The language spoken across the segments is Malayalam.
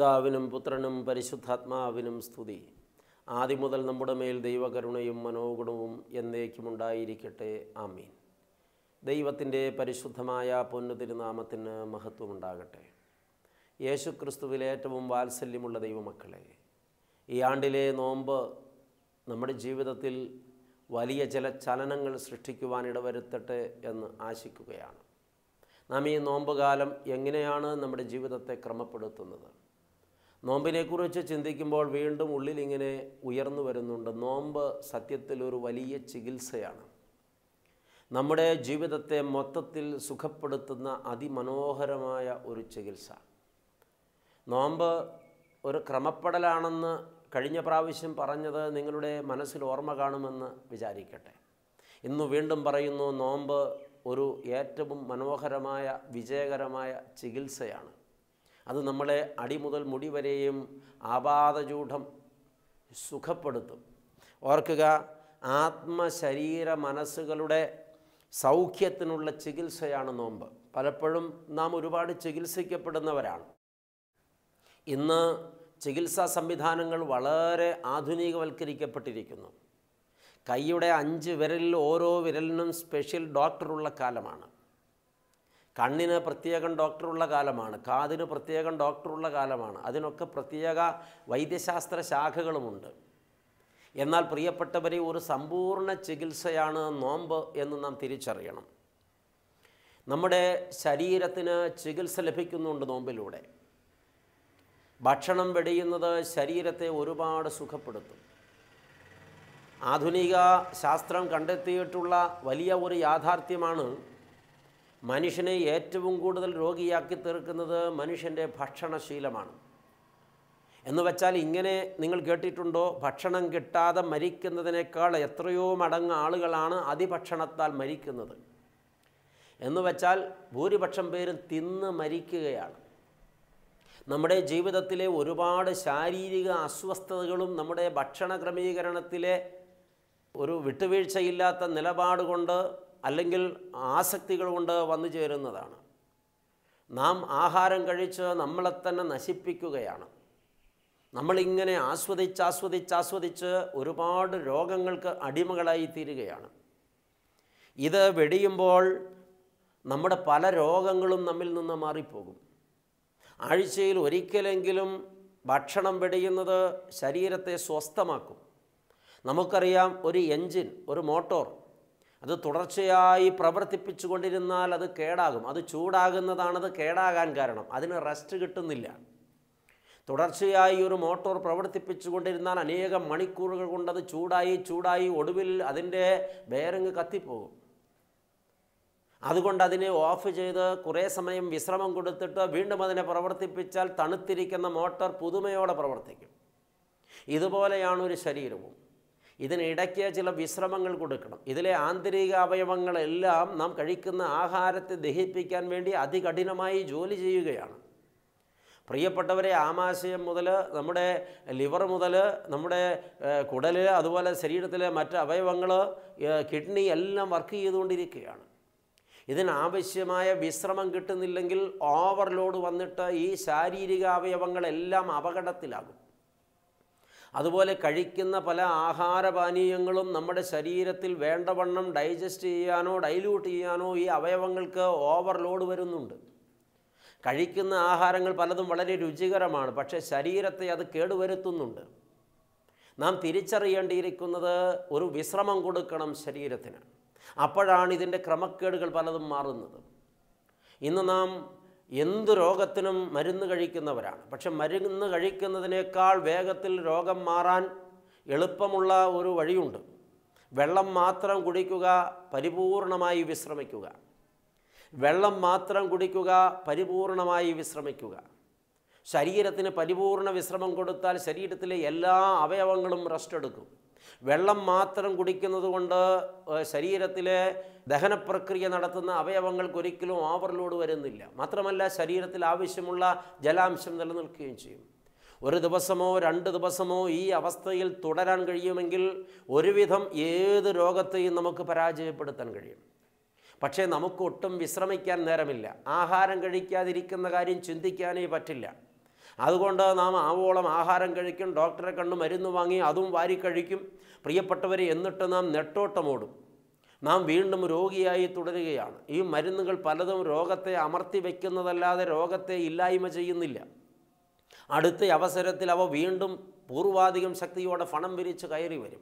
പിതാവിനും പുത്രനും പരിശുദ്ധാത്മാവിനും സ്തുതി ആദ്യം മുതൽ നമ്മുടെ മേൽ ദൈവകരുണയും മനോഗുണവും എന്നേക്കുമുണ്ടായിരിക്കട്ടെ ആമീൻ ദൈവത്തിൻ്റെ പരിശുദ്ധമായ പൊന്നു തിരുനാമത്തിന് മഹത്വമുണ്ടാകട്ടെ യേശുക്രിസ്തുവിലെ ഏറ്റവും വാത്സല്യമുള്ള ദൈവമക്കളെ ഈ ആണ്ടിലെ നോമ്പ് നമ്മുടെ ജീവിതത്തിൽ വലിയ ചില ചലനങ്ങൾ സൃഷ്ടിക്കുവാൻ ഇടവരുത്തട്ടെ എന്ന് ആശിക്കുകയാണ് നാം ഈ നോമ്പുകാലം എങ്ങനെയാണ് നമ്മുടെ ജീവിതത്തെ ക്രമപ്പെടുത്തുന്നത് നോമ്പിനെക്കുറിച്ച് ചിന്തിക്കുമ്പോൾ വീണ്ടും ഉള്ളിലിങ്ങനെ ഉയർന്നു വരുന്നുണ്ട് നോമ്പ് സത്യത്തിൽ ഒരു വലിയ ചികിത്സയാണ് നമ്മുടെ ജീവിതത്തെ മൊത്തത്തിൽ സുഖപ്പെടുത്തുന്ന അതിമനോഹരമായ ഒരു ചികിത്സ നോമ്പ് ഒരു ക്രമപ്പെടലാണെന്ന് കഴിഞ്ഞ പ്രാവശ്യം പറഞ്ഞത് നിങ്ങളുടെ മനസ്സിൽ ഓർമ്മ കാണുമെന്ന് വിചാരിക്കട്ടെ ഇന്ന് വീണ്ടും പറയുന്നു നോമ്പ് ഒരു ഏറ്റവും മനോഹരമായ വിജയകരമായ ചികിത്സയാണ് അത് നമ്മളെ അടി മുതൽ മുടി വരെയും ആപാദചൂഢം സുഖപ്പെടുത്തും ഓർക്കുക ആത്മശരീര മനസ്സുകളുടെ സൗഖ്യത്തിനുള്ള ചികിത്സയാണ് നോമ്പ് പലപ്പോഴും നാം ഒരുപാട് ചികിത്സിക്കപ്പെടുന്നവരാണ് ഇന്ന് ചികിത്സാ സംവിധാനങ്ങൾ വളരെ ആധുനികവൽക്കരിക്കപ്പെട്ടിരിക്കുന്നു കൈയുടെ അഞ്ച് വിരലിൽ ഓരോ വിരലിനും സ്പെഷ്യൽ ഡോക്ടറുള്ള കാലമാണ് കണ്ണിന് പ്രത്യേകം ഡോക്ടറുള്ള കാലമാണ് കാതിന് പ്രത്യേകം ഡോക്ടറുള്ള കാലമാണ് അതിനൊക്കെ പ്രത്യേക വൈദ്യശാസ്ത്ര ശാഖകളുമുണ്ട് എന്നാൽ പ്രിയപ്പെട്ടവരെ ഒരു സമ്പൂർണ്ണ ചികിത്സയാണ് നോമ്പ് എന്ന് നാം തിരിച്ചറിയണം നമ്മുടെ ശരീരത്തിന് ചികിത്സ ലഭിക്കുന്നുണ്ട് നോമ്പിലൂടെ ഭക്ഷണം വെടിയുന്നത് ശരീരത്തെ ഒരുപാട് സുഖപ്പെടുത്തും ആധുനിക ശാസ്ത്രം കണ്ടെത്തിയിട്ടുള്ള വലിയ ഒരു യാഥാർത്ഥ്യമാണ് മനുഷ്യനെ ഏറ്റവും കൂടുതൽ രോഗിയാക്കി തീർക്കുന്നത് മനുഷ്യൻ്റെ ഭക്ഷണശീലമാണ് എന്ന് വെച്ചാൽ ഇങ്ങനെ നിങ്ങൾ കേട്ടിട്ടുണ്ടോ ഭക്ഷണം കിട്ടാതെ മരിക്കുന്നതിനേക്കാൾ എത്രയോ മടങ്ങ് ആളുകളാണ് അതിഭക്ഷണത്താൽ മരിക്കുന്നത് എന്ന് വെച്ചാൽ ഭൂരിപക്ഷം പേരും തിന്ന് മരിക്കുകയാണ് നമ്മുടെ ജീവിതത്തിലെ ഒരുപാട് ശാരീരിക അസ്വസ്ഥതകളും നമ്മുടെ ഭക്ഷണ ക്രമീകരണത്തിലെ ഒരു വിട്ടുവീഴ്ചയില്ലാത്ത നിലപാട് കൊണ്ട് അല്ലെങ്കിൽ ആസക്തികൾ കൊണ്ട് വന്നു ചേരുന്നതാണ് നാം ആഹാരം കഴിച്ച് നമ്മളെ തന്നെ നശിപ്പിക്കുകയാണ് നമ്മളിങ്ങനെ ആസ്വദിച്ച് ആസ്വദിച്ച് ആസ്വദിച്ച് ഒരുപാട് രോഗങ്ങൾക്ക് അടിമകളായി തീരുകയാണ് ഇത് വെടിയുമ്പോൾ നമ്മുടെ പല രോഗങ്ങളും നമ്മിൽ നിന്ന് മാറിപ്പോകും ആഴ്ചയിൽ ഒരിക്കലെങ്കിലും ഭക്ഷണം വെടിയുന്നത് ശരീരത്തെ സ്വസ്ഥമാക്കും നമുക്കറിയാം ഒരു എൻജിൻ ഒരു മോട്ടോർ അത് തുടർച്ചയായി പ്രവർത്തിപ്പിച്ചു കൊണ്ടിരുന്നാൽ അത് കേടാകും അത് ചൂടാകുന്നതാണത് കേടാകാൻ കാരണം അതിന് റെസ്റ്റ് കിട്ടുന്നില്ല തുടർച്ചയായി ഒരു മോട്ടോർ പ്രവർത്തിപ്പിച്ചു കൊണ്ടിരുന്നാൽ അനേകം മണിക്കൂറുകൾ കൊണ്ട് അത് ചൂടായി ചൂടായി ഒടുവിൽ അതിൻ്റെ ബേരങ് കത്തിപ്പോകും അതുകൊണ്ട് അതിനെ ഓഫ് ചെയ്ത് കുറേ സമയം വിശ്രമം കൊടുത്തിട്ട് വീണ്ടും അതിനെ പ്രവർത്തിപ്പിച്ചാൽ തണുത്തിരിക്കുന്ന മോട്ടോർ പുതുമയോടെ പ്രവർത്തിക്കും ഇതുപോലെയാണ് ഒരു ശരീരവും ഇതിനിടയ്ക്ക് ചില വിശ്രമങ്ങൾ കൊടുക്കണം ഇതിലെ ആന്തരിക അവയവങ്ങളെല്ലാം നാം കഴിക്കുന്ന ആഹാരത്തെ ദഹിപ്പിക്കാൻ വേണ്ടി അതികഠിനമായി ജോലി ചെയ്യുകയാണ് പ്രിയപ്പെട്ടവരെ ആമാശയം മുതൽ നമ്മുടെ ലിവർ മുതൽ നമ്മുടെ കുടൽ അതുപോലെ ശരീരത്തിലെ മറ്റ് അവയവങ്ങൾ കിഡ്നി എല്ലാം വർക്ക് ചെയ്തുകൊണ്ടിരിക്കുകയാണ് ഇതിനാവശ്യമായ വിശ്രമം കിട്ടുന്നില്ലെങ്കിൽ ഓവർലോഡ് വന്നിട്ട് ഈ ശാരീരിക അവയവങ്ങളെല്ലാം അപകടത്തിലാകും അതുപോലെ കഴിക്കുന്ന പല ആഹാരപാനീയങ്ങളും നമ്മുടെ ശരീരത്തിൽ വേണ്ടവണ്ണം ഡൈജസ്റ്റ് ചെയ്യാനോ ഡൈല്യൂട്ട് ചെയ്യാനോ ഈ അവയവങ്ങൾക്ക് ഓവർലോഡ് വരുന്നുണ്ട് കഴിക്കുന്ന ആഹാരങ്ങൾ പലതും വളരെ രുചികരമാണ് പക്ഷേ ശരീരത്തെ അത് കേടുവരുത്തുന്നുണ്ട് നാം തിരിച്ചറിയേണ്ടിയിരിക്കുന്നത് ഒരു വിശ്രമം കൊടുക്കണം ശരീരത്തിന് അപ്പോഴാണ് ഇതിൻ്റെ ക്രമക്കേടുകൾ പലതും മാറുന്നത് ഇന്ന് നാം എന്ത് രോഗത്തിനും മരുന്ന് കഴിക്കുന്നവരാണ് പക്ഷെ മരുന്ന് കഴിക്കുന്നതിനേക്കാൾ വേഗത്തിൽ രോഗം മാറാൻ എളുപ്പമുള്ള ഒരു വഴിയുണ്ട് വെള്ളം മാത്രം കുടിക്കുക പരിപൂർണമായി വിശ്രമിക്കുക വെള്ളം മാത്രം കുടിക്കുക പരിപൂർണമായി വിശ്രമിക്കുക ശരീരത്തിന് പരിപൂർണ വിശ്രമം കൊടുത്താൽ ശരീരത്തിലെ എല്ലാ അവയവങ്ങളും റെസ്റ്റ് എടുക്കും വെള്ളം മാത്രം കുടിക്കുന്നത് കൊണ്ട് ശരീരത്തിലെ ദഹന പ്രക്രിയ നടത്തുന്ന അവയവങ്ങൾക്ക് ഒരിക്കലും ഓവർലോഡ് വരുന്നില്ല മാത്രമല്ല ശരീരത്തിൽ ആവശ്യമുള്ള ജലാംശം നിലനിൽക്കുകയും ചെയ്യും ഒരു ദിവസമോ രണ്ട് ദിവസമോ ഈ അവസ്ഥയിൽ തുടരാൻ കഴിയുമെങ്കിൽ ഒരുവിധം ഏത് രോഗത്തെയും നമുക്ക് പരാജയപ്പെടുത്താൻ കഴിയും പക്ഷേ നമുക്ക് ഒട്ടും വിശ്രമിക്കാൻ നേരമില്ല ആഹാരം കഴിക്കാതിരിക്കുന്ന കാര്യം ചിന്തിക്കാനേ പറ്റില്ല അതുകൊണ്ട് നാം ആവോളം ആഹാരം കഴിക്കും ഡോക്ടറെ കണ്ട് മരുന്ന് വാങ്ങി അതും വാരി കഴിക്കും പ്രിയപ്പെട്ടവരെ എന്നിട്ട് നാം നെട്ടോട്ടമോടും നാം വീണ്ടും രോഗിയായി തുടരുകയാണ് ഈ മരുന്നുകൾ പലതും രോഗത്തെ അമർത്തി വയ്ക്കുന്നതല്ലാതെ രോഗത്തെ ഇല്ലായ്മ ചെയ്യുന്നില്ല അടുത്ത അവസരത്തിൽ അവ വീണ്ടും പൂർവാധികം ശക്തിയോടെ ഫണം വിരിച്ച് കയറി വരും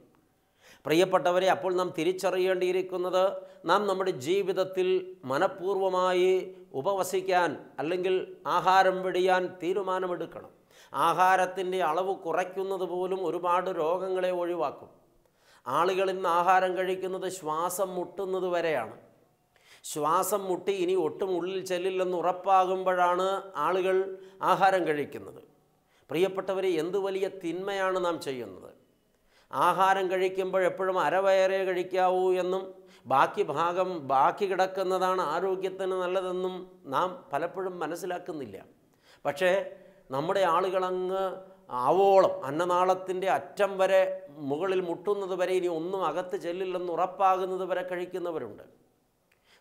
പ്രിയപ്പെട്ടവരെ അപ്പോൾ നാം തിരിച്ചറിയേണ്ടിയിരിക്കുന്നത് നാം നമ്മുടെ ജീവിതത്തിൽ മനഃപൂർവമായി ഉപവസിക്കാൻ അല്ലെങ്കിൽ ആഹാരം വെടിയാൻ തീരുമാനമെടുക്കണം ആഹാരത്തിൻ്റെ അളവ് കുറയ്ക്കുന്നത് പോലും ഒരുപാട് രോഗങ്ങളെ ഒഴിവാക്കും ആളുകൾ ഇന്ന് ആഹാരം കഴിക്കുന്നത് ശ്വാസം മുട്ടുന്നത് വരെയാണ് ശ്വാസം മുട്ടി ഇനി ഒട്ടും ഉള്ളിൽ ചെല്ലില്ലെന്ന് ഉറപ്പാകുമ്പോഴാണ് ആളുകൾ ആഹാരം കഴിക്കുന്നത് പ്രിയപ്പെട്ടവരെ എന്ത് വലിയ തിന്മയാണ് നാം ചെയ്യുന്നത് ആഹാരം കഴിക്കുമ്പോൾ എപ്പോഴും അരവയറേ കഴിക്കാവൂ എന്നും ബാക്കി ഭാഗം ബാക്കി കിടക്കുന്നതാണ് ആരോഗ്യത്തിന് നല്ലതെന്നും നാം പലപ്പോഴും മനസ്സിലാക്കുന്നില്ല പക്ഷേ നമ്മുടെ ആളുകളങ്ങ് ആവോളം അന്നനാളത്തിൻ്റെ അറ്റം വരെ മുകളിൽ മുട്ടുന്നത് വരെ ഇനി ഒന്നും അകത്ത് ചെല്ലില്ലെന്ന് ഉറപ്പാകുന്നത് വരെ കഴിക്കുന്നവരുണ്ട്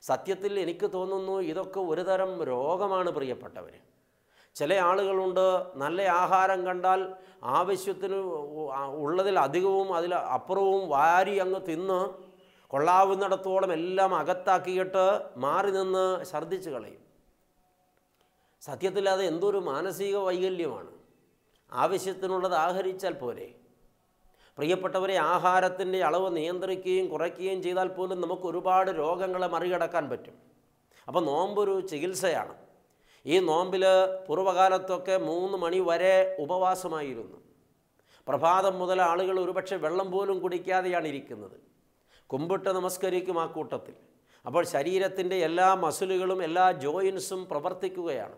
സത്യത്തിൽ എനിക്ക് തോന്നുന്നു ഇതൊക്കെ ഒരുതരം രോഗമാണ് പ്രിയപ്പെട്ടവർ ചില ആളുകളുണ്ട് നല്ല ആഹാരം കണ്ടാൽ ആവശ്യത്തിന് ഉള്ളതിൽ അധികവും അതിൽ അപ്പുറവും വാരി അങ്ങ് തിന്ന് കൊള്ളാവുന്നിടത്തോളം എല്ലാം അകത്താക്കിയിട്ട് മാറി നിന്ന് ഛർദ്ദിച്ച് കളയും സത്യത്തിൽ അത് എന്തൊരു മാനസിക വൈകല്യമാണ് ആവശ്യത്തിനുള്ളത് ആഹരിച്ചാൽ പോരെ പ്രിയപ്പെട്ടവരെ ആഹാരത്തിൻ്റെ അളവ് നിയന്ത്രിക്കുകയും കുറയ്ക്കുകയും ചെയ്താൽ പോലും നമുക്ക് ഒരുപാട് രോഗങ്ങളെ മറികടക്കാൻ പറ്റും അപ്പോൾ നോമ്പൊരു ചികിത്സയാണ് ഈ നോമ്പിൽ പൂർവ്വകാലത്തൊക്കെ മൂന്ന് മണി വരെ ഉപവാസമായിരുന്നു പ്രഭാതം മുതൽ ആളുകൾ ഒരുപക്ഷെ വെള്ളം പോലും കുടിക്കാതെയാണ് ഇരിക്കുന്നത് കുമ്പിട്ട് നമസ്കരിക്കും ആ കൂട്ടത്തിൽ അപ്പോൾ ശരീരത്തിൻ്റെ എല്ലാ മസിലുകളും എല്ലാ ജോയിൻസും പ്രവർത്തിക്കുകയാണ്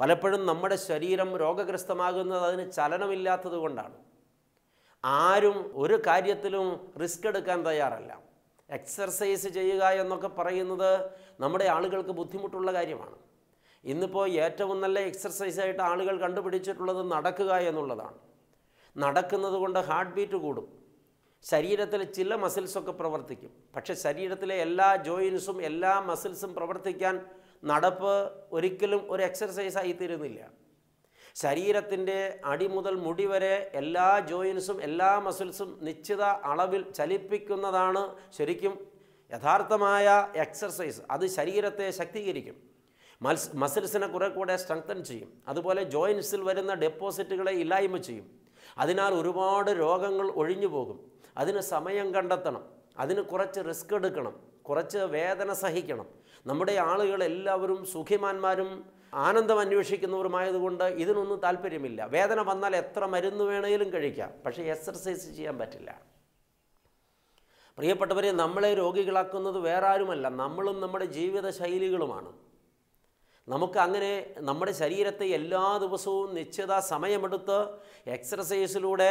പലപ്പോഴും നമ്മുടെ ശരീരം രോഗഗ്രസ്തമാകുന്നത് അതിന് ചലനമില്ലാത്തത് കൊണ്ടാണ് ആരും ഒരു കാര്യത്തിലും റിസ്ക് എടുക്കാൻ തയ്യാറല്ല എക്സർസൈസ് ചെയ്യുക എന്നൊക്കെ പറയുന്നത് നമ്മുടെ ആളുകൾക്ക് ബുദ്ധിമുട്ടുള്ള കാര്യമാണ് ഇന്നിപ്പോൾ ഏറ്റവും നല്ല ആയിട്ട് ആളുകൾ കണ്ടുപിടിച്ചിട്ടുള്ളത് നടക്കുക എന്നുള്ളതാണ് നടക്കുന്നത് കൊണ്ട് ഹാർട്ട് ബീറ്റ് കൂടും ശരീരത്തിലെ ചില മസിൽസൊക്കെ പ്രവർത്തിക്കും പക്ഷേ ശരീരത്തിലെ എല്ലാ ജോയിൻസും എല്ലാ മസിൽസും പ്രവർത്തിക്കാൻ നടപ്പ് ഒരിക്കലും ഒരു എക്സർസൈസായി തീരുന്നില്ല ശരീരത്തിൻ്റെ മുതൽ മുടി വരെ എല്ലാ ജോയിൻസും എല്ലാ മസിൽസും നിശ്ചിത അളവിൽ ചലിപ്പിക്കുന്നതാണ് ശരിക്കും യഥാർത്ഥമായ എക്സർസൈസ് അത് ശരീരത്തെ ശക്തീകരിക്കും മത്സ് മസിൽസിനെ കുറെ കൂടെ സ്ട്രെങ്തൻ ചെയ്യും അതുപോലെ ജോയിൻസിൽ വരുന്ന ഡെപ്പോസിറ്റുകളെ ഇല്ലായ്മ ചെയ്യും അതിനാൽ ഒരുപാട് രോഗങ്ങൾ ഒഴിഞ്ഞു പോകും അതിന് സമയം കണ്ടെത്തണം അതിന് കുറച്ച് റിസ്ക് എടുക്കണം കുറച്ച് വേദന സഹിക്കണം നമ്മുടെ ആളുകൾ എല്ലാവരും സുഖിമാന്മാരും ആനന്ദം അന്വേഷിക്കുന്നവരുമായതുകൊണ്ട് ഇതിനൊന്നും താല്പര്യമില്ല വേദന വന്നാൽ എത്ര മരുന്ന് വേണമെങ്കിലും കഴിക്കാം പക്ഷേ എക്സർസൈസ് ചെയ്യാൻ പറ്റില്ല പ്രിയപ്പെട്ടവരെ നമ്മളെ രോഗികളാക്കുന്നത് വേറെ ആരുമല്ല നമ്മളും നമ്മുടെ ജീവിത ശൈലികളുമാണ് നമുക്ക് അങ്ങനെ നമ്മുടെ ശരീരത്തെ എല്ലാ ദിവസവും നിശ്ചിത സമയമെടുത്ത് എക്സർസൈസിലൂടെ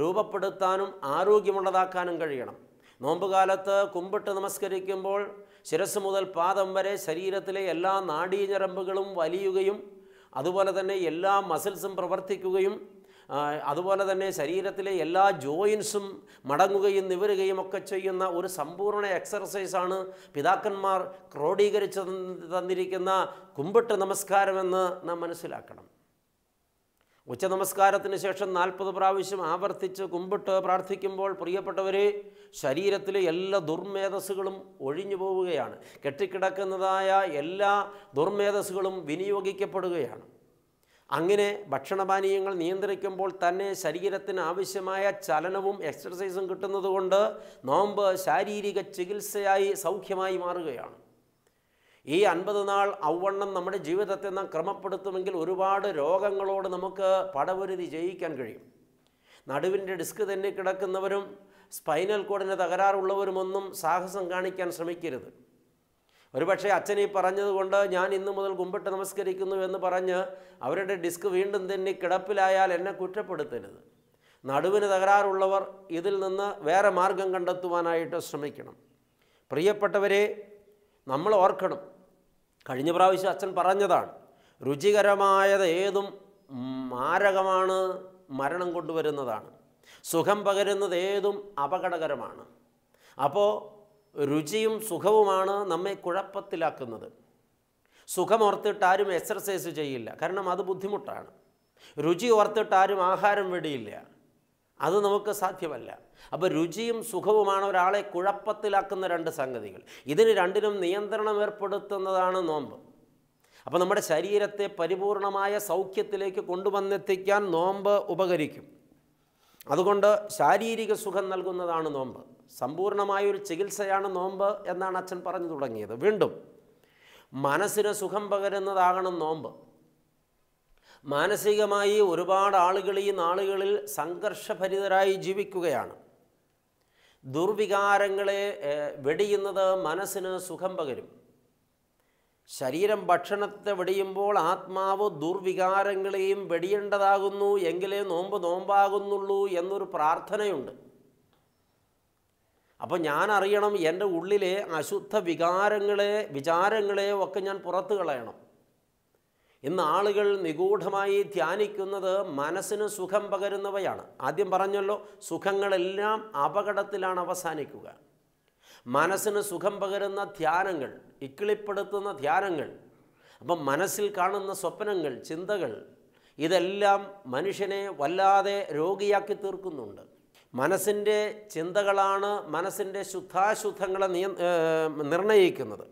രൂപപ്പെടുത്താനും ആരോഗ്യമുള്ളതാക്കാനും കഴിയണം നോമ്പുകാലത്ത് കുമ്പിട്ട് നമസ്കരിക്കുമ്പോൾ ശിരസ് മുതൽ പാദം വരെ ശരീരത്തിലെ എല്ലാ നാഡീഞരമ്പുകളും വലിയുകയും അതുപോലെ തന്നെ എല്ലാ മസിൽസും പ്രവർത്തിക്കുകയും അതുപോലെ തന്നെ ശരീരത്തിലെ എല്ലാ ജോയിൻസും മടങ്ങുകയും നിവരുകയും ഒക്കെ ചെയ്യുന്ന ഒരു സമ്പൂർണ്ണ എക്സർസൈസാണ് പിതാക്കന്മാർ ക്രോഡീകരിച്ച് തന്നിരിക്കുന്ന കുമ്പിട്ട് നമസ്കാരമെന്ന് നാം മനസ്സിലാക്കണം ഉച്ച നമസ്കാരത്തിന് ശേഷം നാൽപ്പത് പ്രാവശ്യം ആവർത്തിച്ച് കുമ്പിട്ട് പ്രാർത്ഥിക്കുമ്പോൾ പ്രിയപ്പെട്ടവരെ ശരീരത്തിലെ എല്ലാ ദുർമേധസ്സുകളും ഒഴിഞ്ഞു പോവുകയാണ് കെട്ടിക്കിടക്കുന്നതായ എല്ലാ ദുർമേധസ്സുകളും വിനിയോഗിക്കപ്പെടുകയാണ് അങ്ങനെ ഭക്ഷണപാനീയങ്ങൾ നിയന്ത്രിക്കുമ്പോൾ തന്നെ ശരീരത്തിന് ആവശ്യമായ ചലനവും എക്സർസൈസും കിട്ടുന്നതുകൊണ്ട് നോമ്പ് ശാരീരിക ചികിത്സയായി സൗഖ്യമായി മാറുകയാണ് ഈ അൻപത് നാൾ ഔവണ്ണം നമ്മുടെ ജീവിതത്തെ നാം ക്രമപ്പെടുത്തുമെങ്കിൽ ഒരുപാട് രോഗങ്ങളോട് നമുക്ക് പടപൊരുതി ജയിക്കാൻ കഴിയും നടുവിൻ്റെ ഡിസ്ക് തന്നെ കിടക്കുന്നവരും സ്പൈനൽ കോഡിന് തകരാറുള്ളവരുമൊന്നും സാഹസം കാണിക്കാൻ ശ്രമിക്കരുത് ഒരുപക്ഷെ അച്ഛൻ ഈ പറഞ്ഞതുകൊണ്ട് ഞാൻ ഇന്നു മുതൽ കുമ്പിട്ട് നമസ്കരിക്കുന്നു എന്ന് പറഞ്ഞ് അവരുടെ ഡിസ്ക് വീണ്ടും തന്നെ കിടപ്പിലായാൽ എന്നെ കുറ്റപ്പെടുത്തരുത് നടുവിന് തകരാറുള്ളവർ ഇതിൽ നിന്ന് വേറെ മാർഗം കണ്ടെത്തുവാനായിട്ട് ശ്രമിക്കണം പ്രിയപ്പെട്ടവരെ നമ്മൾ ഓർക്കണം കഴിഞ്ഞ പ്രാവശ്യം അച്ഛൻ പറഞ്ഞതാണ് രുചികരമായത് ഏതും മാരകമാണ് മരണം കൊണ്ടുവരുന്നതാണ് സുഖം പകരുന്നത് ഏതും അപകടകരമാണ് അപ്പോൾ രുചിയും സുഖവുമാണ് നമ്മെ കുഴപ്പത്തിലാക്കുന്നത് സുഖമോർത്തിട്ട് ആരും എക്സർസൈസ് ചെയ്യില്ല കാരണം അത് ബുദ്ധിമുട്ടാണ് രുചി ഓർത്തിട്ട് ആരും ആഹാരം വെടിയില്ല അത് നമുക്ക് സാധ്യമല്ല അപ്പോൾ രുചിയും സുഖവുമാണ് ഒരാളെ കുഴപ്പത്തിലാക്കുന്ന രണ്ട് സംഗതികൾ ഇതിന് രണ്ടിനും നിയന്ത്രണം ഏർപ്പെടുത്തുന്നതാണ് നോമ്പ് അപ്പോൾ നമ്മുടെ ശരീരത്തെ പരിപൂർണമായ സൗഖ്യത്തിലേക്ക് കൊണ്ടുവന്നെത്തിക്കാൻ നോമ്പ് ഉപകരിക്കും അതുകൊണ്ട് ശാരീരിക സുഖം നൽകുന്നതാണ് നോമ്പ് ഒരു ചികിത്സയാണ് നോമ്പ് എന്നാണ് അച്ഛൻ പറഞ്ഞു തുടങ്ങിയത് വീണ്ടും മനസ്സിന് സുഖം പകരുന്നതാകണം നോമ്പ് മാനസികമായി ഒരുപാട് ആളുകൾ ഈ നാളുകളിൽ സംഘർഷഭരിതരായി ജീവിക്കുകയാണ് ദുർവികാരങ്ങളെ വെടിയുന്നത് മനസ്സിന് സുഖം പകരും ശരീരം ഭക്ഷണത്തെ വെടിയുമ്പോൾ ആത്മാവ് ദുർവികാരങ്ങളെയും വെടിയേണ്ടതാകുന്നു എങ്കിലേ നോമ്പ് നോമ്പാകുന്നുള്ളൂ എന്നൊരു പ്രാർത്ഥനയുണ്ട് അപ്പോൾ ഞാൻ അറിയണം എൻ്റെ ഉള്ളിലെ അശുദ്ധ വികാരങ്ങളെ വിചാരങ്ങളെ ഒക്കെ ഞാൻ പുറത്ത് കളയണം ഇന്ന് ആളുകൾ നിഗൂഢമായി ധ്യാനിക്കുന്നത് മനസ്സിന് സുഖം പകരുന്നവയാണ് ആദ്യം പറഞ്ഞല്ലോ സുഖങ്ങളെല്ലാം അപകടത്തിലാണ് അവസാനിക്കുക മനസ്സിന് സുഖം പകരുന്ന ധ്യാനങ്ങൾ ഇക്കിളിപ്പെടുത്തുന്ന ധ്യാനങ്ങൾ അപ്പം മനസ്സിൽ കാണുന്ന സ്വപ്നങ്ങൾ ചിന്തകൾ ഇതെല്ലാം മനുഷ്യനെ വല്ലാതെ രോഗിയാക്കി തീർക്കുന്നുണ്ട് മനസ്സിൻ്റെ ചിന്തകളാണ് മനസ്സിൻ്റെ ശുദ്ധാശുദ്ധങ്ങളെ നിയ നിർണയിക്കുന്നത്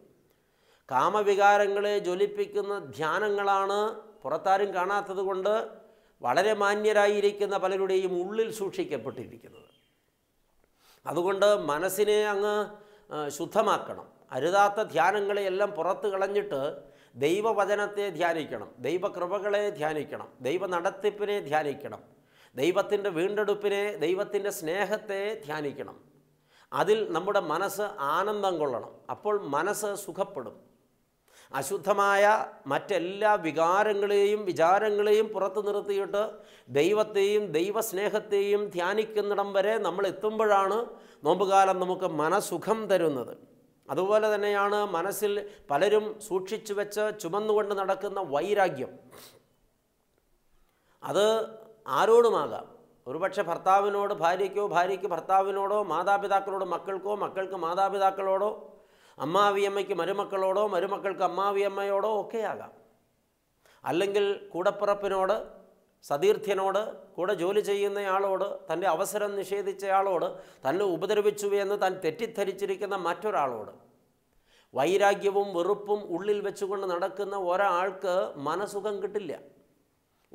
കാമവികാരങ്ങളെ ജ്വലിപ്പിക്കുന്ന ധ്യാനങ്ങളാണ് പുറത്താരും കാണാത്തത് കൊണ്ട് വളരെ മാന്യരായിരിക്കുന്ന പലരുടെയും ഉള്ളിൽ സൂക്ഷിക്കപ്പെട്ടിരിക്കുന്നത് അതുകൊണ്ട് മനസ്സിനെ അങ്ങ് ശുദ്ധമാക്കണം അരുതാത്ത ധ്യാനങ്ങളെ എല്ലാം പുറത്ത് കളഞ്ഞിട്ട് ദൈവവചനത്തെ ധ്യാനിക്കണം ദൈവകൃപകളെ ധ്യാനിക്കണം ദൈവ നടത്തിപ്പിനെ ധ്യാനിക്കണം ദൈവത്തിൻ്റെ വീണ്ടെടുപ്പിനെ ദൈവത്തിൻ്റെ സ്നേഹത്തെ ധ്യാനിക്കണം അതിൽ നമ്മുടെ മനസ്സ് ആനന്ദം കൊള്ളണം അപ്പോൾ മനസ്സ് സുഖപ്പെടും അശുദ്ധമായ മറ്റെല്ലാ വികാരങ്ങളെയും വിചാരങ്ങളെയും പുറത്തു നിർത്തിയിട്ട് ദൈവത്തെയും ദൈവസ്നേഹത്തെയും ധ്യാനിക്കുന്നിടം വരെ നമ്മൾ എത്തുമ്പോഴാണ് നോമ്പുകാലം നമുക്ക് മനസുഖം തരുന്നത് അതുപോലെ തന്നെയാണ് മനസ്സിൽ പലരും സൂക്ഷിച്ചു വെച്ച് ചുമന്നുകൊണ്ട് നടക്കുന്ന വൈരാഗ്യം അത് ആരോടുമാകാം ഒരുപക്ഷെ ഭർത്താവിനോട് ഭാര്യയ്ക്കോ ഭാര്യയ്ക്ക് ഭർത്താവിനോടോ മാതാപിതാക്കളോട് മക്കൾക്കോ മക്കൾക്ക് മാതാപിതാക്കളോടോ അമ്മാവിയമ്മയ്ക്ക് മരുമക്കളോടോ മരുമക്കൾക്ക് അമ്മാവിയമ്മയോടോ ഒക്കെ ആകാം അല്ലെങ്കിൽ കൂടപ്പിറപ്പിനോട് സതീർത്ഥ്യനോട് കൂടെ ജോലി ചെയ്യുന്നയാളോട് തൻ്റെ അവസരം നിഷേധിച്ചയാളോട് തന്നെ ഉപദ്രവിച്ചു എന്ന് താൻ തെറ്റിദ്ധരിച്ചിരിക്കുന്ന മറ്റൊരാളോട് വൈരാഗ്യവും വെറുപ്പും ഉള്ളിൽ വെച്ചുകൊണ്ട് നടക്കുന്ന ഒരാൾക്ക് മനസുഖം കിട്ടില്ല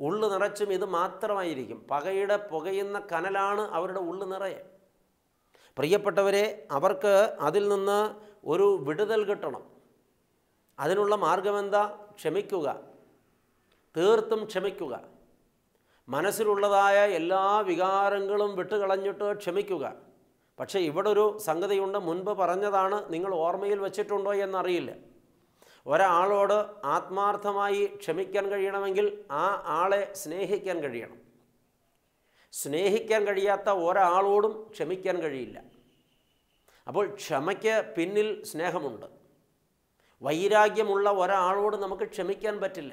ഉള്ള് നിറച്ചും ഇത് മാത്രമായിരിക്കും പകയുടെ പുകയുന്ന കനലാണ് അവരുടെ ഉള്ള് നിറയെ പ്രിയപ്പെട്ടവരെ അവർക്ക് അതിൽ നിന്ന് ഒരു വിടുതൽ കിട്ടണം അതിനുള്ള മാർഗമെന്താ ക്ഷമിക്കുക തീർത്തും ക്ഷമിക്കുക മനസ്സിലുള്ളതായ എല്ലാ വികാരങ്ങളും വിട്ടുകളഞ്ഞിട്ട് ക്ഷമിക്കുക പക്ഷേ ഇവിടെ ഒരു സംഗതിയുണ്ട് മുൻപ് പറഞ്ഞതാണ് നിങ്ങൾ ഓർമ്മയിൽ വച്ചിട്ടുണ്ടോ എന്നറിയില്ല ഒരാളോട് ആത്മാർത്ഥമായി ക്ഷമിക്കാൻ കഴിയണമെങ്കിൽ ആ ആളെ സ്നേഹിക്കാൻ കഴിയണം സ്നേഹിക്കാൻ കഴിയാത്ത ഒരാളോടും ക്ഷമിക്കാൻ കഴിയില്ല അപ്പോൾ ക്ഷമയ്ക്ക് പിന്നിൽ സ്നേഹമുണ്ട് വൈരാഗ്യമുള്ള ഒരാളോട് നമുക്ക് ക്ഷമിക്കാൻ പറ്റില്ല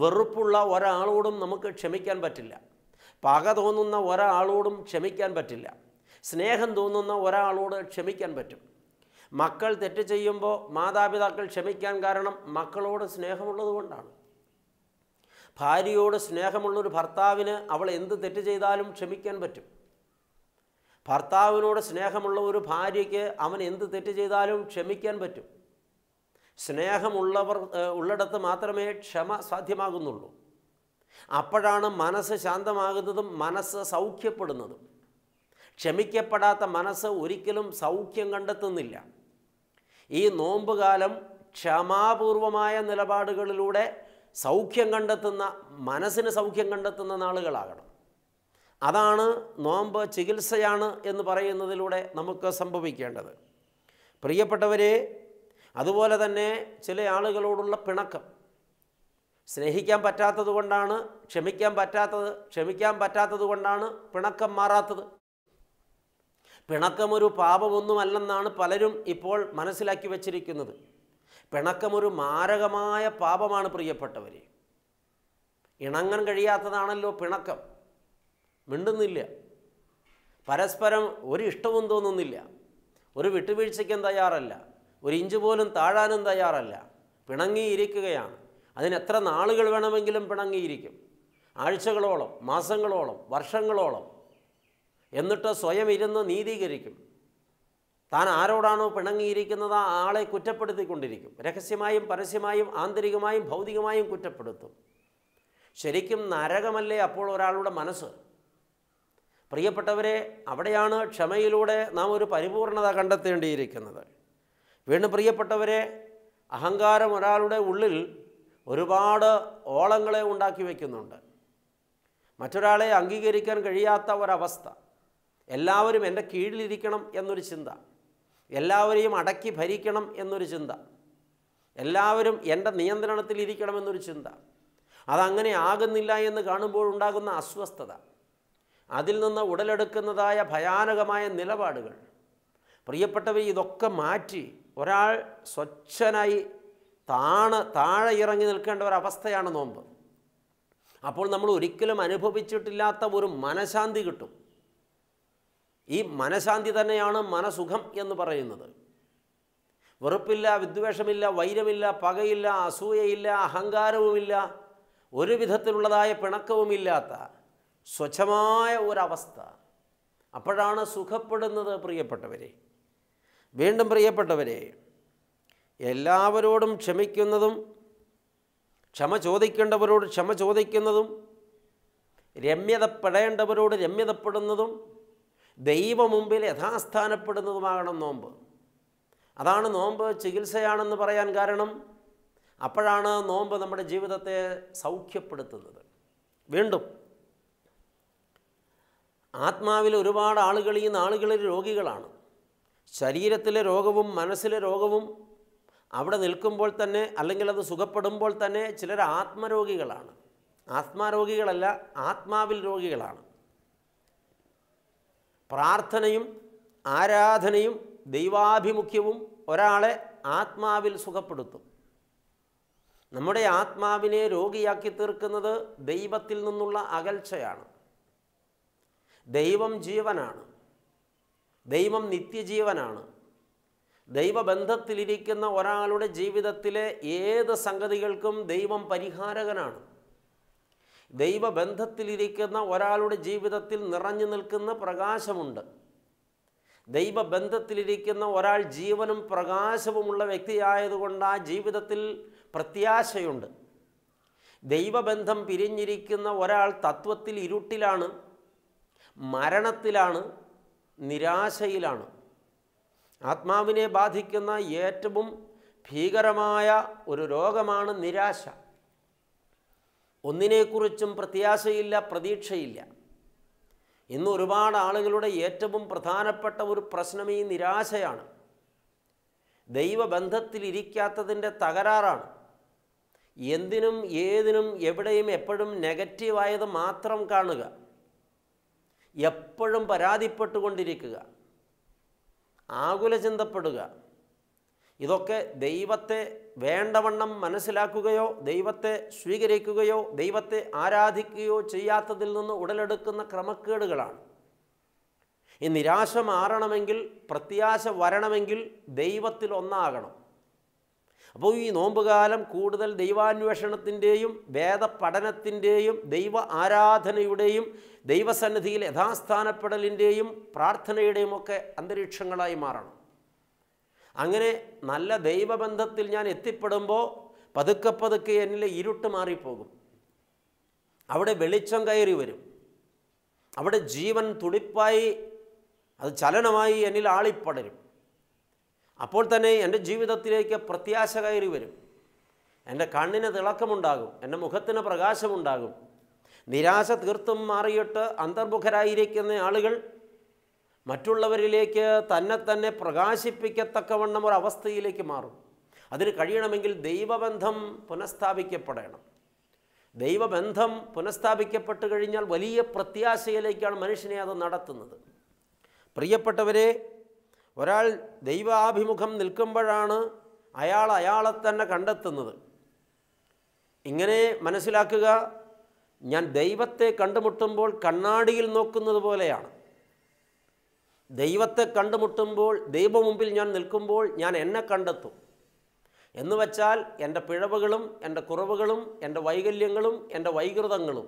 വെറുപ്പുള്ള ഒരാളോടും നമുക്ക് ക്ഷമിക്കാൻ പറ്റില്ല പക തോന്നുന്ന ഒരാളോടും ക്ഷമിക്കാൻ പറ്റില്ല സ്നേഹം തോന്നുന്ന ഒരാളോട് ക്ഷമിക്കാൻ പറ്റും മക്കൾ തെറ്റ് ചെയ്യുമ്പോൾ മാതാപിതാക്കൾ ക്ഷമിക്കാൻ കാരണം മക്കളോട് സ്നേഹമുള്ളത് കൊണ്ടാണ് ഭാര്യയോട് സ്നേഹമുള്ളൊരു ഭർത്താവിന് അവൾ എന്ത് തെറ്റ് ചെയ്താലും ക്ഷമിക്കാൻ പറ്റും ഭർത്താവിനോട് സ്നേഹമുള്ള ഒരു ഭാര്യയ്ക്ക് അവൻ എന്ത് തെറ്റ് ചെയ്താലും ക്ഷമിക്കാൻ പറ്റും സ്നേഹമുള്ളവർ ഉള്ളിടത്ത് മാത്രമേ ക്ഷമ സാധ്യമാകുന്നുള്ളൂ അപ്പോഴാണ് മനസ്സ് ശാന്തമാകുന്നതും മനസ്സ് സൗഖ്യപ്പെടുന്നതും ക്ഷമിക്കപ്പെടാത്ത മനസ്സ് ഒരിക്കലും സൗഖ്യം കണ്ടെത്തുന്നില്ല ഈ നോമ്പുകാലം ക്ഷമാപൂർവമായ നിലപാടുകളിലൂടെ സൗഖ്യം കണ്ടെത്തുന്ന മനസ്സിന് സൗഖ്യം കണ്ടെത്തുന്ന നാളുകളാകണം അതാണ് നോമ്പ് ചികിത്സയാണ് എന്ന് പറയുന്നതിലൂടെ നമുക്ക് സംഭവിക്കേണ്ടത് പ്രിയപ്പെട്ടവരെ അതുപോലെ തന്നെ ചില ആളുകളോടുള്ള പിണക്കം സ്നേഹിക്കാൻ പറ്റാത്തത് കൊണ്ടാണ് ക്ഷമിക്കാൻ പറ്റാത്തത് ക്ഷമിക്കാൻ പറ്റാത്തത് കൊണ്ടാണ് പിണക്കം മാറാത്തത് പിണക്കമൊരു പാപമൊന്നുമല്ലെന്നാണ് പലരും ഇപ്പോൾ മനസ്സിലാക്കി വച്ചിരിക്കുന്നത് പിണക്കമൊരു മാരകമായ പാപമാണ് പ്രിയപ്പെട്ടവർ ഇണങ്ങാൻ കഴിയാത്തതാണല്ലോ പിണക്കം മിണ്ടുന്നില്ല പരസ്പരം ഒരു ഇഷ്ടവും തോന്നുന്നില്ല ഒരു വിട്ടുവീഴ്ചയ്ക്കും തയ്യാറല്ല ഒരു ഇഞ്ച് പോലും താഴാനും തയ്യാറല്ല പിണങ്ങിയിരിക്കുകയാണ് അതിനെത്ര നാളുകൾ വേണമെങ്കിലും പിണങ്ങിയിരിക്കും ആഴ്ചകളോളം മാസങ്ങളോളം വർഷങ്ങളോളം എന്നിട്ട് സ്വയം ഇരുന്ന് നീതീകരിക്കും താൻ ആരോടാണോ പിണങ്ങിയിരിക്കുന്നത് ആ ആളെ കുറ്റപ്പെടുത്തിക്കൊണ്ടിരിക്കും രഹസ്യമായും പരസ്യമായും ആന്തരികമായും ഭൗതികമായും കുറ്റപ്പെടുത്തും ശരിക്കും നരകമല്ലേ അപ്പോൾ ഒരാളുടെ മനസ്സ് പ്രിയപ്പെട്ടവരെ അവിടെയാണ് ക്ഷമയിലൂടെ നാം ഒരു പരിപൂർണത കണ്ടെത്തേണ്ടിയിരിക്കുന്നത് വീണ്ടും പ്രിയപ്പെട്ടവരെ അഹങ്കാരം ഒരാളുടെ ഉള്ളിൽ ഒരുപാട് ഓളങ്ങളെ ഉണ്ടാക്കി വയ്ക്കുന്നുണ്ട് മറ്റൊരാളെ അംഗീകരിക്കാൻ കഴിയാത്ത ഒരവസ്ഥ എല്ലാവരും എൻ്റെ കീഴിലിരിക്കണം എന്നൊരു ചിന്ത എല്ലാവരെയും അടക്കി ഭരിക്കണം എന്നൊരു ചിന്ത എല്ലാവരും എൻ്റെ നിയന്ത്രണത്തിലിരിക്കണമെന്നൊരു ചിന്ത അതങ്ങനെ ആകുന്നില്ല എന്ന് ഉണ്ടാകുന്ന അസ്വസ്ഥത അതിൽ നിന്ന് ഉടലെടുക്കുന്നതായ ഭയാനകമായ നിലപാടുകൾ പ്രിയപ്പെട്ടവർ ഇതൊക്കെ മാറ്റി ഒരാൾ സ്വച്ഛനായി താണ് താഴെ ഇറങ്ങി നിൽക്കേണ്ട ഒരവസ്ഥയാണ് നോമ്പ് അപ്പോൾ നമ്മൾ ഒരിക്കലും അനുഭവിച്ചിട്ടില്ലാത്ത ഒരു മനഃശാന്തി കിട്ടും ഈ മനഃശാന്തി തന്നെയാണ് മനസുഖം എന്ന് പറയുന്നത് വെറുപ്പില്ല വിദ്വേഷമില്ല വൈരമില്ല പകയില്ല അസൂയയില്ല അഹങ്കാരവുമില്ല ഒരു വിധത്തിലുള്ളതായ പിണക്കവുമില്ലാത്ത സ്വച്ഛമായ ഒരവസ്ഥ അപ്പോഴാണ് സുഖപ്പെടുന്നത് പ്രിയപ്പെട്ടവരെ വീണ്ടും പ്രിയപ്പെട്ടവരെ എല്ലാവരോടും ക്ഷമിക്കുന്നതും ക്ഷമ ചോദിക്കേണ്ടവരോട് ക്ഷമ ചോദിക്കുന്നതും രമ്യതപ്പെടേണ്ടവരോട് രമ്യതപ്പെടുന്നതും ദൈവ മുമ്പിൽ യഥാസ്ഥാനപ്പെടുന്നതുമാകണം നോമ്പ് അതാണ് നോമ്പ് ചികിത്സയാണെന്ന് പറയാൻ കാരണം അപ്പോഴാണ് നോമ്പ് നമ്മുടെ ജീവിതത്തെ സൗഖ്യപ്പെടുത്തുന്നത് വീണ്ടും ആത്മാവിൽ ഒരുപാട് ആളുകൾ ഈ നാളുകളിൽ രോഗികളാണ് ശരീരത്തിലെ രോഗവും മനസ്സിലെ രോഗവും അവിടെ നിൽക്കുമ്പോൾ തന്നെ അല്ലെങ്കിൽ അത് സുഖപ്പെടുമ്പോൾ തന്നെ ചിലർ ആത്മരോഗികളാണ് ആത്മാരോഗികളല്ല ആത്മാവിൽ രോഗികളാണ് പ്രാർത്ഥനയും ആരാധനയും ദൈവാഭിമുഖ്യവും ഒരാളെ ആത്മാവിൽ സുഖപ്പെടുത്തും നമ്മുടെ ആത്മാവിനെ രോഗിയാക്കി തീർക്കുന്നത് ദൈവത്തിൽ നിന്നുള്ള അകൽച്ചയാണ് ദൈവം ജീവനാണ് ദൈവം നിത്യജീവനാണ് ദൈവബന്ധത്തിലിരിക്കുന്ന ഒരാളുടെ ജീവിതത്തിലെ ഏത് സംഗതികൾക്കും ദൈവം പരിഹാരകനാണ് ദൈവബന്ധത്തിലിരിക്കുന്ന ഒരാളുടെ ജീവിതത്തിൽ നിറഞ്ഞു നിൽക്കുന്ന പ്രകാശമുണ്ട് ദൈവബന്ധത്തിലിരിക്കുന്ന ഒരാൾ ജീവനും പ്രകാശവുമുള്ള വ്യക്തിയായതുകൊണ്ട് ആ ജീവിതത്തിൽ പ്രത്യാശയുണ്ട് ദൈവബന്ധം പിരിഞ്ഞിരിക്കുന്ന ഒരാൾ തത്വത്തിൽ ഇരുട്ടിലാണ് മരണത്തിലാണ് നിരാശയിലാണ് ആത്മാവിനെ ബാധിക്കുന്ന ഏറ്റവും ഭീകരമായ ഒരു രോഗമാണ് നിരാശ ഒന്നിനെക്കുറിച്ചും പ്രത്യാശയില്ല പ്രതീക്ഷയില്ല ഇന്ന് ഒരുപാട് ആളുകളുടെ ഏറ്റവും പ്രധാനപ്പെട്ട ഒരു പ്രശ്നം ഈ നിരാശയാണ് ദൈവബന്ധത്തിലിരിക്കാത്തതിൻ്റെ തകരാറാണ് എന്തിനും ഏതിനും എവിടെയും എപ്പോഴും നെഗറ്റീവായത് മാത്രം കാണുക എപ്പോഴും പരാതിപ്പെട്ടുകൊണ്ടിരിക്കുക ചിന്തപ്പെടുക ഇതൊക്കെ ദൈവത്തെ വേണ്ടവണ്ണം മനസ്സിലാക്കുകയോ ദൈവത്തെ സ്വീകരിക്കുകയോ ദൈവത്തെ ആരാധിക്കുകയോ ചെയ്യാത്തതിൽ നിന്ന് ഉടലെടുക്കുന്ന ക്രമക്കേടുകളാണ് ഈ നിരാശ മാറണമെങ്കിൽ പ്രത്യാശ വരണമെങ്കിൽ ദൈവത്തിൽ ഒന്നാകണം അപ്പോൾ ഈ നോമ്പുകാലം കൂടുതൽ ദൈവാന്വേഷണത്തിൻ്റെയും വേദപഠനത്തിൻ്റെയും ദൈവ ആരാധനയുടെയും ദൈവസന്നിധിയിൽ യഥാസ്ഥാനപ്പെടലിൻ്റെയും പ്രാർത്ഥനയുടെയും ഒക്കെ അന്തരീക്ഷങ്ങളായി മാറണം അങ്ങനെ നല്ല ദൈവബന്ധത്തിൽ ഞാൻ എത്തിപ്പെടുമ്പോൾ പതുക്കെ പതുക്കെ എന്നിലെ ഇരുട്ട് മാറിപ്പോകും അവിടെ വെളിച്ചം കയറി വരും അവിടെ ജീവൻ തുടിപ്പായി അത് ചലനമായി എന്നിൽ ആളിപ്പടരും അപ്പോൾ തന്നെ എൻ്റെ ജീവിതത്തിലേക്ക് പ്രത്യാശ കയറി വരും എൻ്റെ കണ്ണിന് തിളക്കമുണ്ടാകും എൻ്റെ മുഖത്തിന് പ്രകാശമുണ്ടാകും നിരാശ തീർത്തും മാറിയിട്ട് അന്തർമുഖരായിരിക്കുന്ന ആളുകൾ മറ്റുള്ളവരിലേക്ക് തന്നെ തന്നെ പ്രകാശിപ്പിക്കത്തക്കവണ്ണം ഒരു അവസ്ഥയിലേക്ക് മാറും അതിന് കഴിയണമെങ്കിൽ ദൈവബന്ധം പുനഃസ്ഥാപിക്കപ്പെടണം ദൈവബന്ധം പുനഃസ്ഥാപിക്കപ്പെട്ട് കഴിഞ്ഞാൽ വലിയ പ്രത്യാശയിലേക്കാണ് മനുഷ്യനെ അത് നടത്തുന്നത് പ്രിയപ്പെട്ടവരെ ഒരാൾ ദൈവാഭിമുഖം നിൽക്കുമ്പോഴാണ് അയാൾ അയാളെ തന്നെ കണ്ടെത്തുന്നത് ഇങ്ങനെ മനസ്സിലാക്കുക ഞാൻ ദൈവത്തെ കണ്ടുമുട്ടുമ്പോൾ കണ്ണാടിയിൽ നോക്കുന്നത് പോലെയാണ് ദൈവത്തെ കണ്ടുമുട്ടുമ്പോൾ ദൈവം മുമ്പിൽ ഞാൻ നിൽക്കുമ്പോൾ ഞാൻ എന്നെ കണ്ടെത്തും എന്ന് വച്ചാൽ എൻ്റെ പിഴവുകളും എൻ്റെ കുറവുകളും എൻ്റെ വൈകല്യങ്ങളും എൻ്റെ വൈകൃതങ്ങളും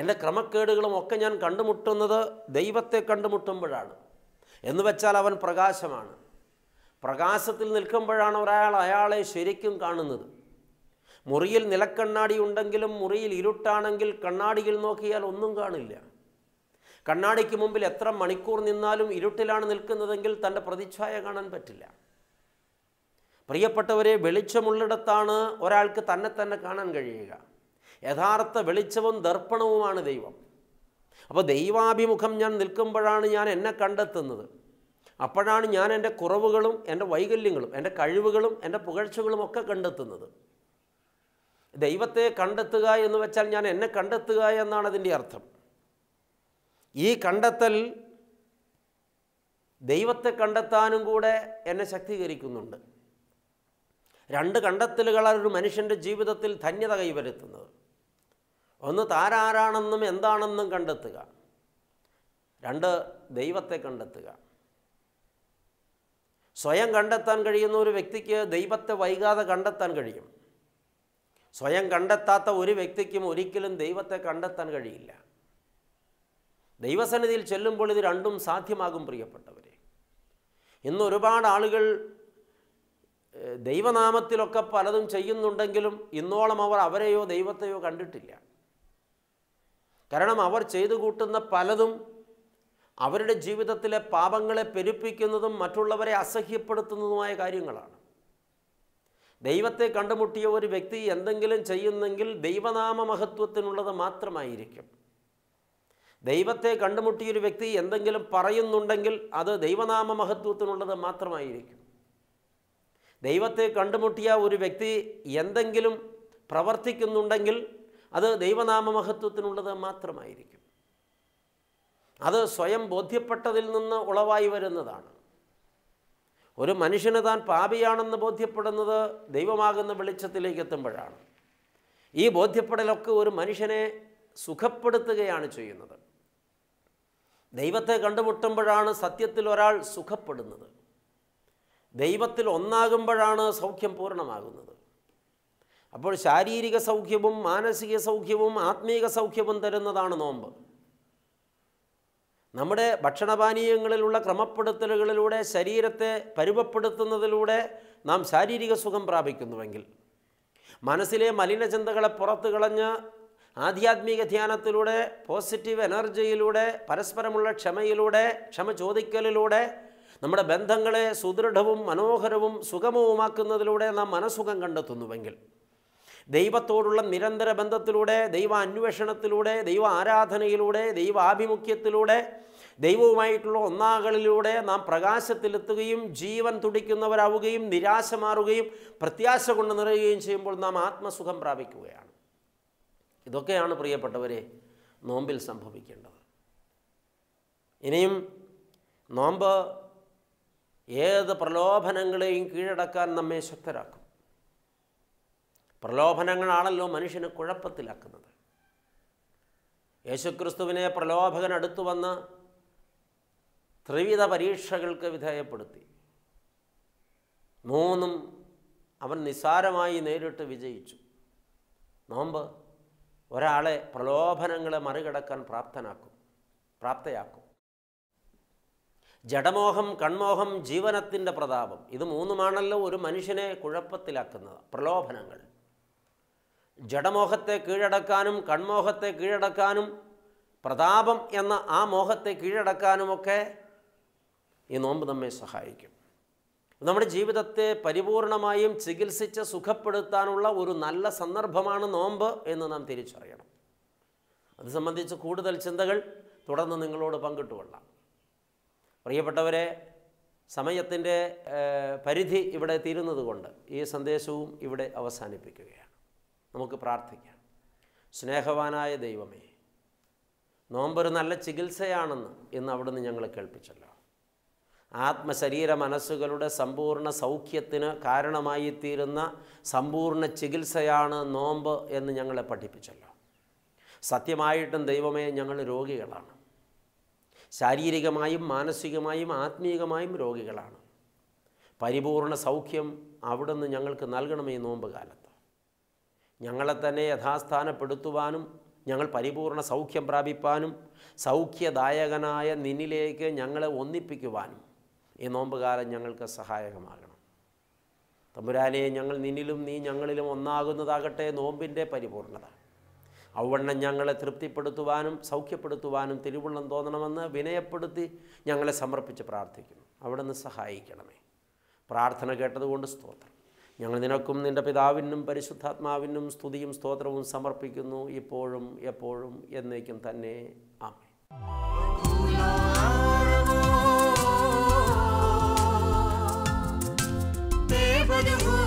എൻ്റെ ക്രമക്കേടുകളും ഒക്കെ ഞാൻ കണ്ടുമുട്ടുന്നത് ദൈവത്തെ കണ്ടുമുട്ടുമ്പോഴാണ് എന്ന് വെച്ചാൽ അവൻ പ്രകാശമാണ് പ്രകാശത്തിൽ നിൽക്കുമ്പോഴാണ് ഒരാൾ അയാളെ ശരിക്കും കാണുന്നത് മുറിയിൽ നിലക്കണ്ണാടി ഉണ്ടെങ്കിലും മുറിയിൽ ഇരുട്ടാണെങ്കിൽ കണ്ണാടിയിൽ നോക്കിയാൽ ഒന്നും കാണില്ല കണ്ണാടിക്ക് മുമ്പിൽ എത്ര മണിക്കൂർ നിന്നാലും ഇരുട്ടിലാണ് നിൽക്കുന്നതെങ്കിൽ തൻ്റെ പ്രതിച്ഛായ കാണാൻ പറ്റില്ല പ്രിയപ്പെട്ടവരെ വെളിച്ചമുള്ളിടത്താണ് ഒരാൾക്ക് തന്നെ തന്നെ കാണാൻ കഴിയുക യഥാർത്ഥ വെളിച്ചവും ദർപ്പണവുമാണ് ദൈവം അപ്പോൾ ദൈവാഭിമുഖം ഞാൻ നിൽക്കുമ്പോഴാണ് ഞാൻ എന്നെ കണ്ടെത്തുന്നത് അപ്പോഴാണ് ഞാൻ എൻ്റെ കുറവുകളും എൻ്റെ വൈകല്യങ്ങളും എൻ്റെ കഴിവുകളും എൻ്റെ പുകഴ്ചകളും ഒക്കെ കണ്ടെത്തുന്നത് ദൈവത്തെ കണ്ടെത്തുക എന്ന് വെച്ചാൽ ഞാൻ എന്നെ കണ്ടെത്തുക എന്നാണ് അതിൻ്റെ അർത്ഥം ഈ കണ്ടെത്തൽ ദൈവത്തെ കണ്ടെത്താനും കൂടെ എന്നെ ശക്തീകരിക്കുന്നുണ്ട് രണ്ട് കണ്ടെത്തലുകളാണ് ഒരു മനുഷ്യൻ്റെ ജീവിതത്തിൽ ധന്യത കൈവരുത്തുന്നത് ഒന്ന് താരാരാണെന്നും എന്താണെന്നും കണ്ടെത്തുക രണ്ട് ദൈവത്തെ കണ്ടെത്തുക സ്വയം കണ്ടെത്താൻ കഴിയുന്ന ഒരു വ്യക്തിക്ക് ദൈവത്തെ വൈകാതെ കണ്ടെത്താൻ കഴിയും സ്വയം കണ്ടെത്താത്ത ഒരു വ്യക്തിക്കും ഒരിക്കലും ദൈവത്തെ കണ്ടെത്താൻ കഴിയില്ല ദൈവസന്നിധിയിൽ ചെല്ലുമ്പോൾ ഇത് രണ്ടും സാധ്യമാകും പ്രിയപ്പെട്ടവരെ ഇന്ന് ഒരുപാട് ആളുകൾ ദൈവനാമത്തിലൊക്കെ പലതും ചെയ്യുന്നുണ്ടെങ്കിലും ഇന്നോളം അവർ അവരെയോ ദൈവത്തെയോ കണ്ടിട്ടില്ല കാരണം അവർ ചെയ്തു കൂട്ടുന്ന പലതും അവരുടെ ജീവിതത്തിലെ പാപങ്ങളെ പെരുപ്പിക്കുന്നതും മറ്റുള്ളവരെ അസഹ്യപ്പെടുത്തുന്നതുമായ കാര്യങ്ങളാണ് ദൈവത്തെ കണ്ടുമുട്ടിയ ഒരു വ്യക്തി എന്തെങ്കിലും ചെയ്യുന്നെങ്കിൽ ദൈവനാമ മഹത്വത്തിനുള്ളത് മാത്രമായിരിക്കും ദൈവത്തെ കണ്ടുമുട്ടിയൊരു വ്യക്തി എന്തെങ്കിലും പറയുന്നുണ്ടെങ്കിൽ അത് ദൈവനാമ മഹത്വത്തിനുള്ളത് മാത്രമായിരിക്കും ദൈവത്തെ കണ്ടുമുട്ടിയ ഒരു വ്യക്തി എന്തെങ്കിലും പ്രവർത്തിക്കുന്നുണ്ടെങ്കിൽ അത് ദൈവനാമ മഹത്വത്തിനുള്ളത് മാത്രമായിരിക്കും അത് സ്വയം ബോധ്യപ്പെട്ടതിൽ നിന്ന് ഉളവായി വരുന്നതാണ് ഒരു മനുഷ്യന് താൻ പാപിയാണെന്ന് ബോധ്യപ്പെടുന്നത് ദൈവമാകുന്ന വെളിച്ചത്തിലേക്ക് എത്തുമ്പോഴാണ് ഈ ബോധ്യപ്പെടലൊക്കെ ഒരു മനുഷ്യനെ സുഖപ്പെടുത്തുകയാണ് ചെയ്യുന്നത് ദൈവത്തെ കണ്ടുമുട്ടുമ്പോഴാണ് സത്യത്തിൽ ഒരാൾ സുഖപ്പെടുന്നത് ദൈവത്തിൽ ഒന്നാകുമ്പോഴാണ് സൗഖ്യം പൂർണ്ണമാകുന്നത് അപ്പോൾ ശാരീരിക സൗഖ്യവും മാനസിക സൗഖ്യവും ആത്മീക സൗഖ്യവും തരുന്നതാണ് നോമ്പ് നമ്മുടെ ഭക്ഷണപാനീയങ്ങളിലുള്ള ക്രമപ്പെടുത്തലുകളിലൂടെ ശരീരത്തെ പരുവപ്പെടുത്തുന്നതിലൂടെ നാം ശാരീരിക സുഖം പ്രാപിക്കുന്നുവെങ്കിൽ മനസ്സിലെ മലിനചിന്തകളെ പുറത്തു കളഞ്ഞ് ആധ്യാത്മിക ധ്യാനത്തിലൂടെ പോസിറ്റീവ് എനർജിയിലൂടെ പരസ്പരമുള്ള ക്ഷമയിലൂടെ ക്ഷമ ചോദിക്കലിലൂടെ നമ്മുടെ ബന്ധങ്ങളെ സുദൃഢവും മനോഹരവും സുഖമവുമാക്കുന്നതിലൂടെ നാം മനസുഖം കണ്ടെത്തുന്നുവെങ്കിൽ ദൈവത്തോടുള്ള നിരന്തര ബന്ധത്തിലൂടെ ദൈവ അന്വേഷണത്തിലൂടെ ദൈവ ആരാധനയിലൂടെ ദൈവ ആഭിമുഖ്യത്തിലൂടെ ദൈവവുമായിട്ടുള്ള ഒന്നാകളിലൂടെ നാം പ്രകാശത്തിലെത്തുകയും ജീവൻ തുടിക്കുന്നവരാവുകയും നിരാശ മാറുകയും പ്രത്യാശ കൊണ്ടു നിറയുകയും ചെയ്യുമ്പോൾ നാം ആത്മസുഖം പ്രാപിക്കുകയാണ് ഇതൊക്കെയാണ് പ്രിയപ്പെട്ടവരെ നോമ്പിൽ സംഭവിക്കേണ്ടത് ഇനിയും നോമ്പ് ഏത് പ്രലോഭനങ്ങളെയും കീഴടക്കാൻ നമ്മെ ശക്തരാക്കും പ്രലോഭനങ്ങളാണല്ലോ മനുഷ്യനെ കുഴപ്പത്തിലാക്കുന്നത് യേശുക്രിസ്തുവിനെ പ്രലോഭകൻ അടുത്തു വന്ന് ത്രിവിധ പരീക്ഷകൾക്ക് വിധേയപ്പെടുത്തി മൂന്നും അവൻ നിസ്സാരമായി നേരിട്ട് വിജയിച്ചു നോമ്പ് ഒരാളെ പ്രലോഭനങ്ങളെ മറികടക്കാൻ പ്രാപ്തനാക്കും പ്രാപ്തയാക്കും ജഡമോഹം കൺമോഹം ജീവനത്തിൻ്റെ പ്രതാപം ഇത് മൂന്നുമാണല്ലോ ഒരു മനുഷ്യനെ കുഴപ്പത്തിലാക്കുന്നത് പ്രലോഭനങ്ങൾ ജഡമോഹത്തെ കീഴടക്കാനും കൺമോഹത്തെ കീഴടക്കാനും പ്രതാപം എന്ന ആ മോഹത്തെ കീഴടക്കാനുമൊക്കെ ഈ നോമ്പ് നമ്മെ സഹായിക്കും നമ്മുടെ ജീവിതത്തെ പരിപൂർണമായും ചികിത്സിച്ച് സുഖപ്പെടുത്താനുള്ള ഒരു നല്ല സന്ദർഭമാണ് നോമ്പ് എന്ന് നാം തിരിച്ചറിയണം അത് സംബന്ധിച്ച് കൂടുതൽ ചിന്തകൾ തുടർന്ന് നിങ്ങളോട് പങ്കിട്ടുകൊള്ളാം പ്രിയപ്പെട്ടവരെ സമയത്തിൻ്റെ പരിധി ഇവിടെ തീരുന്നതുകൊണ്ട് ഈ സന്ദേശവും ഇവിടെ അവസാനിപ്പിക്കുകയാണ് നമുക്ക് പ്രാർത്ഥിക്കാം സ്നേഹവാനായ ദൈവമേ നോമ്പൊരു നല്ല ചികിത്സയാണെന്ന് ഇന്ന് അവിടുന്ന് ഞങ്ങൾ കേൾപ്പിച്ചല്ലോ ആത്മശരീര മനസ്സുകളുടെ സമ്പൂർണ്ണ സൗഖ്യത്തിന് കാരണമായിത്തീരുന്ന സമ്പൂർണ്ണ ചികിത്സയാണ് നോമ്പ് എന്ന് ഞങ്ങളെ പഠിപ്പിച്ചല്ലോ സത്യമായിട്ടും ദൈവമേ ഞങ്ങൾ രോഗികളാണ് ശാരീരികമായും മാനസികമായും ആത്മീയമായും രോഗികളാണ് പരിപൂർണ സൗഖ്യം അവിടുന്ന് ഞങ്ങൾക്ക് നൽകണം ഈ നോമ്പ് കാലത്ത് ഞങ്ങളെ തന്നെ യഥാസ്ഥാനപ്പെടുത്തുവാനും ഞങ്ങൾ പരിപൂർണ സൗഖ്യം പ്രാപിപ്പാനും സൗഖ്യദായകനായ നിന്നിലേക്ക് ഞങ്ങളെ ഒന്നിപ്പിക്കുവാനും ഈ നോമ്പുകാലം ഞങ്ങൾക്ക് സഹായകമാകണം തമ്പുരാനെ ഞങ്ങൾ നിന്നിലും നീ ഞങ്ങളിലും ഒന്നാകുന്നതാകട്ടെ നോമ്പിൻ്റെ പരിപൂർണത അവണ്ണം ഞങ്ങളെ തൃപ്തിപ്പെടുത്തുവാനും സൗഖ്യപ്പെടുത്തുവാനും തിരുവുള്ളം തോന്നണമെന്ന് വിനയപ്പെടുത്തി ഞങ്ങളെ സമർപ്പിച്ച് പ്രാർത്ഥിക്കുന്നു അവിടെ നിന്ന് സഹായിക്കണമേ പ്രാർത്ഥന കേട്ടതുകൊണ്ട് സ്തോത്രം ഞങ്ങൾ നിനക്കും നിൻ്റെ പിതാവിനും പരിശുദ്ധാത്മാവിനും സ്തുതിയും സ്തോത്രവും സമർപ്പിക്കുന്നു ഇപ്പോഴും എപ്പോഴും എന്നേക്കും തന്നെ ആമേ Lord who